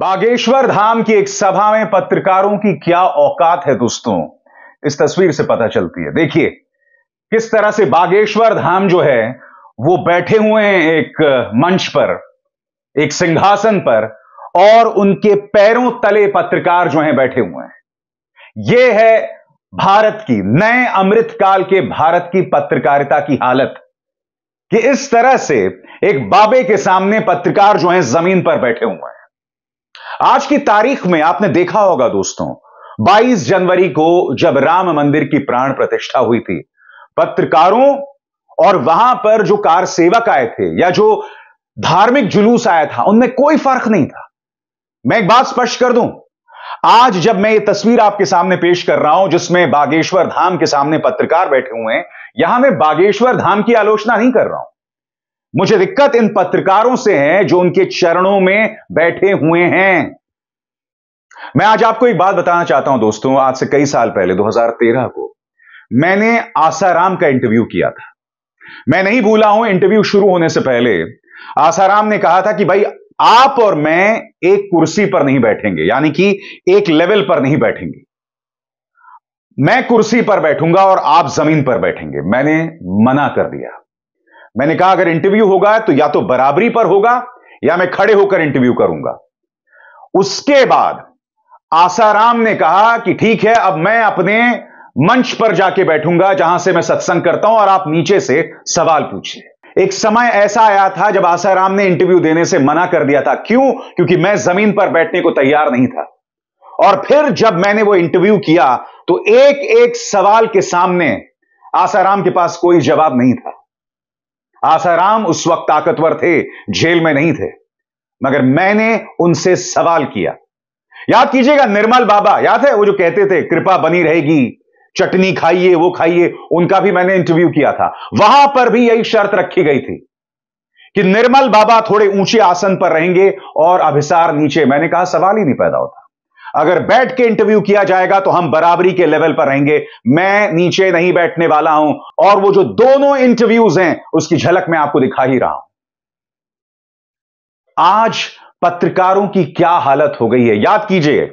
बागेश्वर धाम की एक सभा में पत्रकारों की क्या औकात है दोस्तों इस तस्वीर से पता चलती है देखिए किस तरह से बागेश्वर धाम जो है वो बैठे हुए हैं एक मंच पर एक सिंहासन पर और उनके पैरों तले पत्रकार जो हैं बैठे हुए हैं ये है भारत की नए अमृत काल के भारत की पत्रकारिता की हालत कि इस तरह से एक बाबे के सामने पत्रकार जो हैं जमीन पर बैठे हुए हैं आज की तारीख में आपने देखा होगा दोस्तों 22 जनवरी को जब राम मंदिर की प्राण प्रतिष्ठा हुई थी पत्रकारों और वहां पर जो कार सेवक आए थे या जो धार्मिक जुलूस आया था उनमें कोई फर्क नहीं था मैं एक बात स्पष्ट कर दूं आज जब मैं ये तस्वीर आपके सामने पेश कर रहा हूं जिसमें बागेश्वर धाम के सामने पत्रकार बैठे हुए हैं यहां मैं बागेश्वर धाम की आलोचना नहीं कर रहा हूं मुझे दिक्कत इन पत्रकारों से है जो उनके चरणों में बैठे हुए हैं मैं आज आपको एक बात बताना चाहता हूं दोस्तों आज से कई साल पहले 2013 को मैंने आसाराम का इंटरव्यू किया था मैं नहीं भूला हूं इंटरव्यू शुरू होने से पहले आसाराम ने कहा था कि भाई आप और मैं एक कुर्सी पर नहीं बैठेंगे यानी कि एक लेवल पर नहीं बैठेंगे मैं कुर्सी पर बैठूंगा और आप जमीन पर बैठेंगे मैंने मना कर दिया मैंने कहा अगर इंटरव्यू होगा तो या तो बराबरी पर होगा या मैं खड़े होकर इंटरव्यू करूंगा उसके बाद आसाराम ने कहा कि ठीक है अब मैं अपने मंच पर जाके बैठूंगा जहां से मैं सत्संग करता हूं और आप नीचे से सवाल पूछिए एक समय ऐसा आया था जब आसाराम ने इंटरव्यू देने से मना कर दिया था क्यों क्योंकि मैं जमीन पर बैठने को तैयार नहीं था और फिर जब मैंने वो इंटरव्यू किया तो एक एक सवाल के सामने आसाराम के पास कोई जवाब नहीं था आसाराम उस वक्त ताकतवर थे जेल में नहीं थे मगर मैंने उनसे सवाल किया याद कीजिएगा निर्मल बाबा याद है वो जो कहते थे कृपा बनी रहेगी चटनी खाइए वो खाइए उनका भी मैंने इंटरव्यू किया था वहां पर भी यही शर्त रखी गई थी कि निर्मल बाबा थोड़े ऊंचे आसन पर रहेंगे और अभिसार नीचे मैंने कहा सवाल ही नहीं पैदा होता अगर बैठ के इंटरव्यू किया जाएगा तो हम बराबरी के लेवल पर रहेंगे मैं नीचे नहीं बैठने वाला हूं और वो जो दोनों इंटरव्यूज हैं उसकी झलक मैं आपको दिखा ही रहा हूं आज पत्रकारों की क्या हालत हो गई है याद कीजिए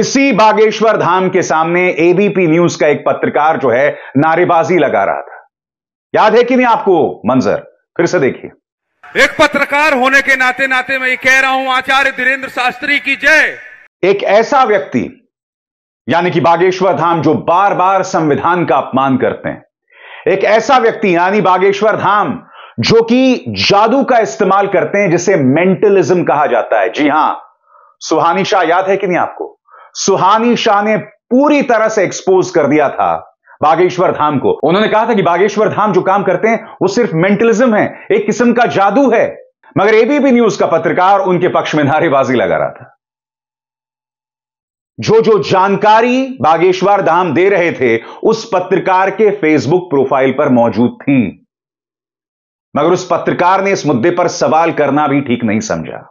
इसी बागेश्वर धाम के सामने एबीपी न्यूज का एक पत्रकार जो है नारेबाजी लगा रहा था याद है कि नहीं आपको मंजर फिर से देखिए एक पत्रकार होने के नाते नाते मैं ये कह रहा हूं आचार्य धीरेन्द्र शास्त्री की जय एक ऐसा व्यक्ति यानी कि बागेश्वर धाम जो बार बार संविधान का अपमान करते हैं एक ऐसा व्यक्ति यानी बागेश्वर धाम जो कि जादू का इस्तेमाल करते हैं जिसे मेंटलिज्म कहा जाता है जी हां सुहानी शाह याद है कि नहीं आपको सुहानी शाह ने पूरी तरह से एक्सपोज कर दिया था बागेश्वर धाम को उन्होंने कहा था कि बागेश्वर धाम जो काम करते हैं वो सिर्फ मेंटलिज्म है एक किस्म का जादू है मगर एबीपी न्यूज का पत्रकार उनके पक्ष में नारेबाजी लगा रहा था जो जो जानकारी बागेश्वर धाम दे रहे थे उस पत्रकार के फेसबुक प्रोफाइल पर मौजूद थी मगर उस पत्रकार ने इस मुद्दे पर सवाल करना भी ठीक नहीं समझा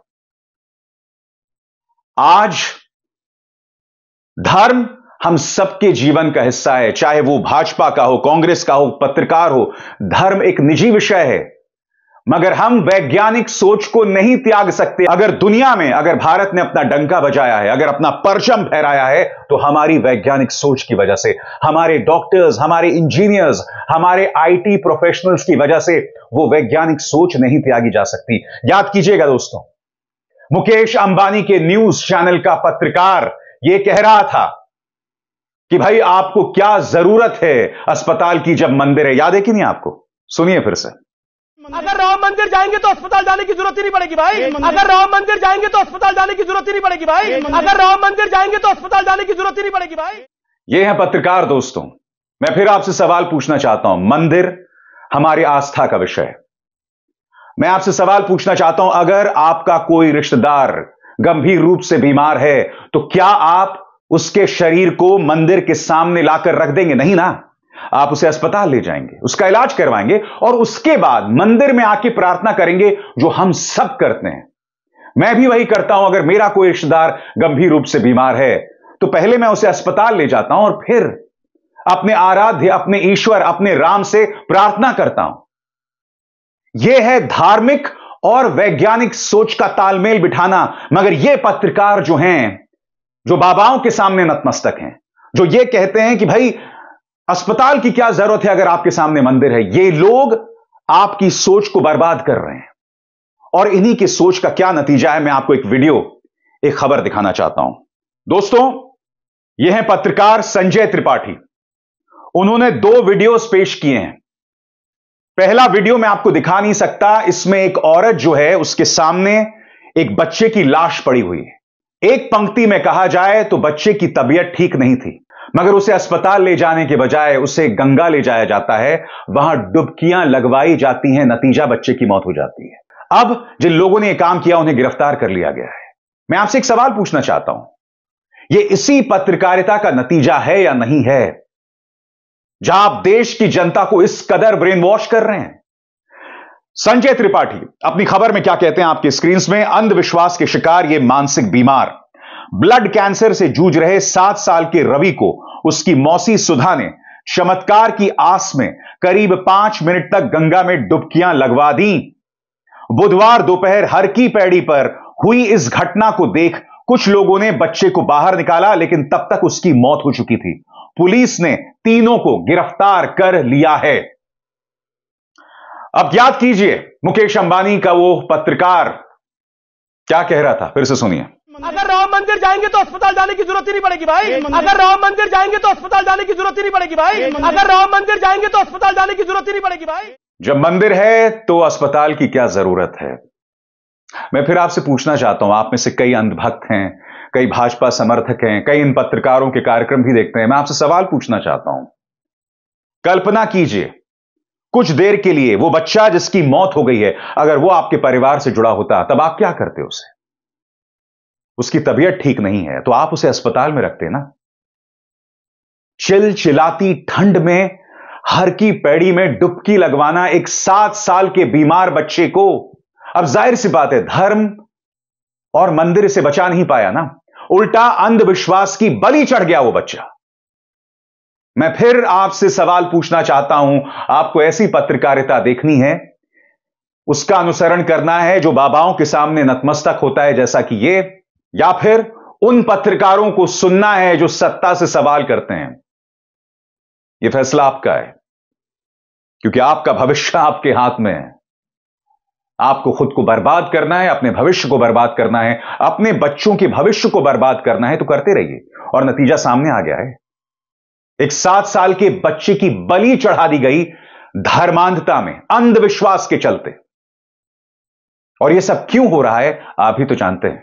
आज धर्म हम सबके जीवन का हिस्सा है चाहे वो भाजपा का हो कांग्रेस का हो पत्रकार हो धर्म एक निजी विषय है मगर हम वैज्ञानिक सोच को नहीं त्याग सकते अगर दुनिया में अगर भारत ने अपना डंका बजाया है अगर अपना परचम फहराया है तो हमारी वैज्ञानिक सोच की वजह से हमारे डॉक्टर्स हमारे इंजीनियर्स हमारे आईटी प्रोफेशनल्स की वजह से वो वैज्ञानिक सोच नहीं त्यागी जा सकती याद कीजिएगा दोस्तों मुकेश अंबानी के न्यूज चैनल का पत्रकार यह कह रहा था कि भाई आपको क्या जरूरत है अस्पताल की जब मंदिर है याद है कि नहीं आपको सुनिए फिर से अगर राम मंदिर जाएंगे तो अस्पताल जाने की जरूरत ही नहीं पड़ेगी भाई अगर राम मंदिर जाएंगे तो अस्पताल जाने की जरूरत ही नहीं पड़ेगी भाई अगर राम मंदिर जाएंगे तो अस्पताल जाने की जरूरत ही नहीं पड़ेगी भाई ये है पत्रकार दोस्तों मैं फिर आपसे सवाल पूछना चाहता हूं मंदिर हमारी आस्था का विषय है मैं आपसे सवाल पूछना चाहता हूं अगर आपका कोई रिश्तेदार गंभीर रूप से बीमार है तो क्या आप उसके शरीर को मंदिर के सामने लाकर रख देंगे नहीं ना आप उसे अस्पताल ले जाएंगे उसका इलाज करवाएंगे और उसके बाद मंदिर में आके प्रार्थना करेंगे जो हम सब करते हैं मैं भी वही करता हूं अगर मेरा कोई रिश्तेदार गंभीर रूप से बीमार है तो पहले मैं उसे अस्पताल ले जाता हूं और फिर अपने आराध्य अपने ईश्वर अपने राम से प्रार्थना करता हूं यह है धार्मिक और वैज्ञानिक सोच का तालमेल बिठाना मगर यह पत्रकार जो हैं जो बाबाओं के सामने नतमस्तक हैं जो ये कहते हैं कि भाई अस्पताल की क्या जरूरत है अगर आपके सामने मंदिर है ये लोग आपकी सोच को बर्बाद कर रहे हैं और इन्हीं की सोच का क्या नतीजा है मैं आपको एक वीडियो एक खबर दिखाना चाहता हूं दोस्तों यह है पत्रकार संजय त्रिपाठी उन्होंने दो वीडियोस पेश किए हैं पहला वीडियो मैं आपको दिखा नहीं सकता इसमें एक औरत जो है उसके सामने एक बच्चे की लाश पड़ी हुई है एक पंक्ति में कहा जाए तो बच्चे की तबीयत ठीक नहीं थी मगर उसे अस्पताल ले जाने के बजाय उसे गंगा ले जाया जाता है वहां डुबकियां लगवाई जाती हैं नतीजा बच्चे की मौत हो जाती है अब जिन लोगों ने यह काम किया उन्हें गिरफ्तार कर लिया गया है मैं आपसे एक सवाल पूछना चाहता हूं यह इसी पत्रकारिता का नतीजा है या नहीं है जहां आप देश की जनता को इस कदर ब्रेन वॉश कर रहे हैं संजय त्रिपाठी अपनी खबर में क्या कहते हैं आपके स्क्रीन में अंधविश्वास के शिकार ये मानसिक बीमार ब्लड कैंसर से जूझ रहे सात साल के रवि को उसकी मौसी सुधा ने चमत्कार की आस में करीब पांच मिनट तक गंगा में डुबकियां लगवा दी बुधवार दोपहर हर की पैड़ी पर हुई इस घटना को देख कुछ लोगों ने बच्चे को बाहर निकाला लेकिन तब तक उसकी मौत हो चुकी थी पुलिस ने तीनों को गिरफ्तार कर लिया है अब याद कीजिए मुकेश अंबानी का वो पत्रकार क्या कह रहा था फिर से सुनिए अगर राम मंदिर जाएंगे तो अस्पताल जाने की जरूरत ही नहीं पड़ेगी भाई अगर राम मंदिर जाएंगे तो अस्पताल जाने की जरूरत ही नहीं पड़ेगी भाई अगर राम मंदिर जाएंगे तो अस्पताल जाने की जरूरत ही नहीं पड़ेगी भाई जब मंदिर है तो अस्पताल की क्या जरूरत है मैं फिर आपसे पूछना चाहता हूं आप में से कई अंधभक्त हैं कई भाजपा समर्थक हैं कई इन पत्रकारों के कार्यक्रम भी देखते हैं मैं आपसे सवाल पूछना चाहता हूं कल्पना कीजिए कुछ देर के लिए वो बच्चा जिसकी मौत हो गई है अगर वो आपके परिवार से जुड़ा होता तब आप क्या करते उसे उसकी तबीयत ठीक नहीं है तो आप उसे अस्पताल में रखते ना चिल चिलाती ठंड में हर की पैड़ी में डुबकी लगवाना एक सात साल के बीमार बच्चे को अब जाहिर सी बात है धर्म और मंदिर से बचा नहीं पाया ना उल्टा अंधविश्वास की बलि चढ़ गया वो बच्चा मैं फिर आपसे सवाल पूछना चाहता हूं आपको ऐसी पत्रकारिता देखनी है उसका अनुसरण करना है जो बाबाओं के सामने नतमस्तक होता है जैसा कि यह या फिर उन पत्रकारों को सुनना है जो सत्ता से सवाल करते हैं यह फैसला आपका है क्योंकि आपका भविष्य आपके हाथ में है आपको खुद को बर्बाद करना है अपने भविष्य को बर्बाद करना है अपने बच्चों के भविष्य को बर्बाद करना है तो करते रहिए और नतीजा सामने आ गया है एक सात साल के बच्चे की बलि चढ़ा दी गई धर्मांधता में अंधविश्वास के चलते और यह सब क्यों हो रहा है आप ही तो जानते हैं